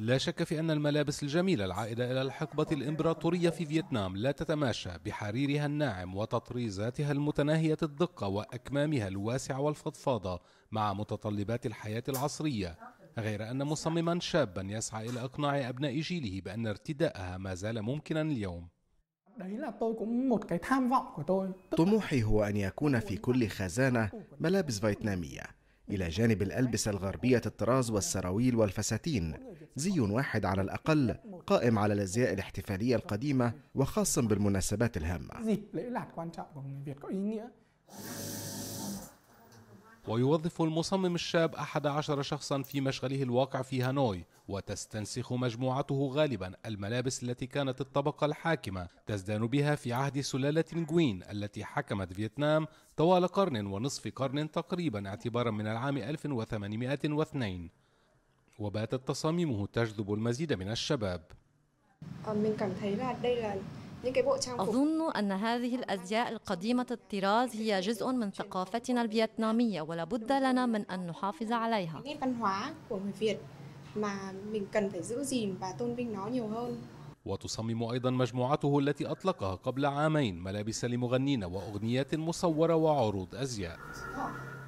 لا شك في أن الملابس الجميلة العائدة إلى الحقبة الإمبراطورية في فيتنام لا تتماشى بحريرها الناعم وتطريزاتها المتناهية الدقة وأكمامها الواسعة والفضفاضة مع متطلبات الحياة العصرية غير أن مصمما شابا يسعى إلى إقناع أبناء جيله بأن ارتداءها ما زال ممكنا اليوم طموحي هو أن يكون في كل خزانة ملابس فيتنامية إلى جانب الألبسة الغربية الطراز والسراويل والفساتين زي واحد على الأقل قائم على الأزياء الاحتفالية القديمة وخاص بالمناسبات الهامة ويوظف المصمم الشاب أحد عشر شخصا في مشغله الواقع في هانوي وتستنسخ مجموعته غالبا الملابس التي كانت الطبقة الحاكمة تزدان بها في عهد سلالة نجوين التي حكمت فيتنام طوال قرن ونصف قرن تقريبا اعتبارا من العام 1802 وباتت تصاميمه تجذب المزيد من الشباب. أظن أن هذه الأزياء القديمة الطراز هي جزء من ثقافتنا الفيتنامية ولا بد لنا من أن نحافظ عليها وتصمم أيضا مجموعته التي أطلقها قبل عامين ملابس لمغنين وأغنيات مصورة وعروض أزياء